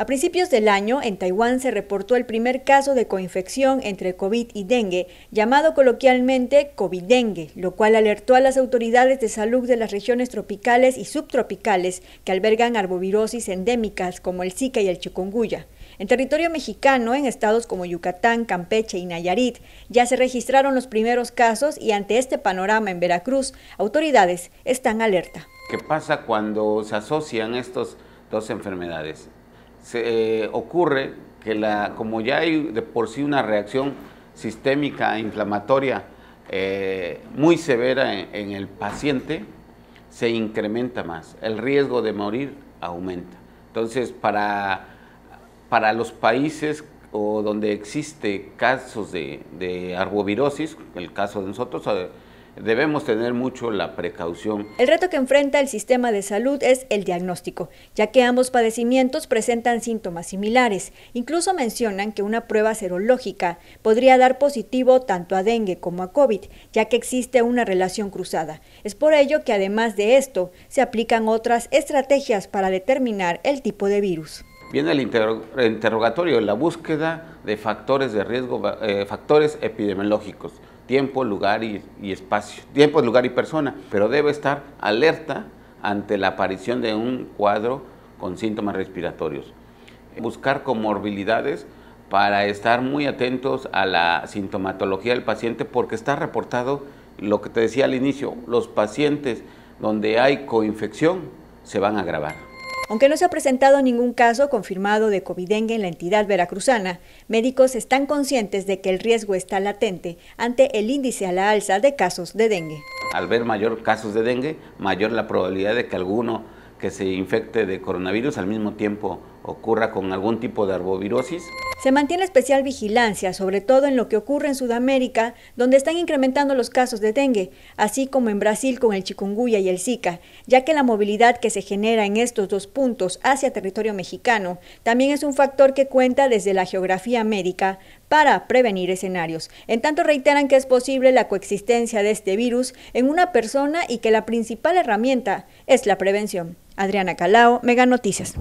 A principios del año, en Taiwán se reportó el primer caso de coinfección entre COVID y dengue, llamado coloquialmente COVID-dengue, lo cual alertó a las autoridades de salud de las regiones tropicales y subtropicales que albergan arbovirosis endémicas como el Zika y el chikungunya. En territorio mexicano, en estados como Yucatán, Campeche y Nayarit, ya se registraron los primeros casos y ante este panorama en Veracruz, autoridades están alerta. ¿Qué pasa cuando se asocian estas dos enfermedades? se, eh, ocurre que la, como ya hay de por sí una reacción sistémica inflamatoria eh, muy severa en, el paciente, se incrementa más, el riesgo de morir aumenta. Entonces, para, los países o donde existe casos de, de arbovirosis, el caso de nosotros, debemos tener mucho la precaución. El reto que enfrenta el sistema de salud es el diagnóstico, ya que ambos padecimientos presentan síntomas similares. Incluso mencionan que una prueba serológica podría dar positivo tanto a dengue como a COVID, ya que existe una relación cruzada. Es por ello que además de esto, se aplican otras estrategias para determinar el tipo de virus. Viene el interrogatorio, la búsqueda de factores de riesgo, eh, factores epidemiológicos tiempo, lugar y, espacio, tiempo, lugar y persona, pero debe estar alerta ante la aparición de un cuadro con síntomas respiratorios. Buscar comorbilidades para estar muy atentos a la sintomatología del paciente porque está reportado lo que te decía al inicio, los pacientes donde hay coinfección se van a agravar. Aunque no se ha presentado ningún caso confirmado de covid en la entidad veracruzana, médicos están conscientes de que el riesgo está latente ante el índice a la alza de casos de dengue. Al ver mayor casos de dengue, mayor la probabilidad de que alguno que se infecte de coronavirus al mismo tiempo ocurra con algún tipo de arbovirosis. Se mantiene especial vigilancia, sobre todo en lo que ocurre en Sudamérica, donde están incrementando los casos de dengue, así como en Brasil con el chikungunya y el Zika, ya que la movilidad que se genera en estos dos puntos hacia territorio mexicano también es un factor que cuenta desde la geografía médica para prevenir escenarios. En tanto reiteran que es posible la coexistencia de este virus en una persona y que la principal herramienta es la prevención. Adriana Calao, Mega Noticias.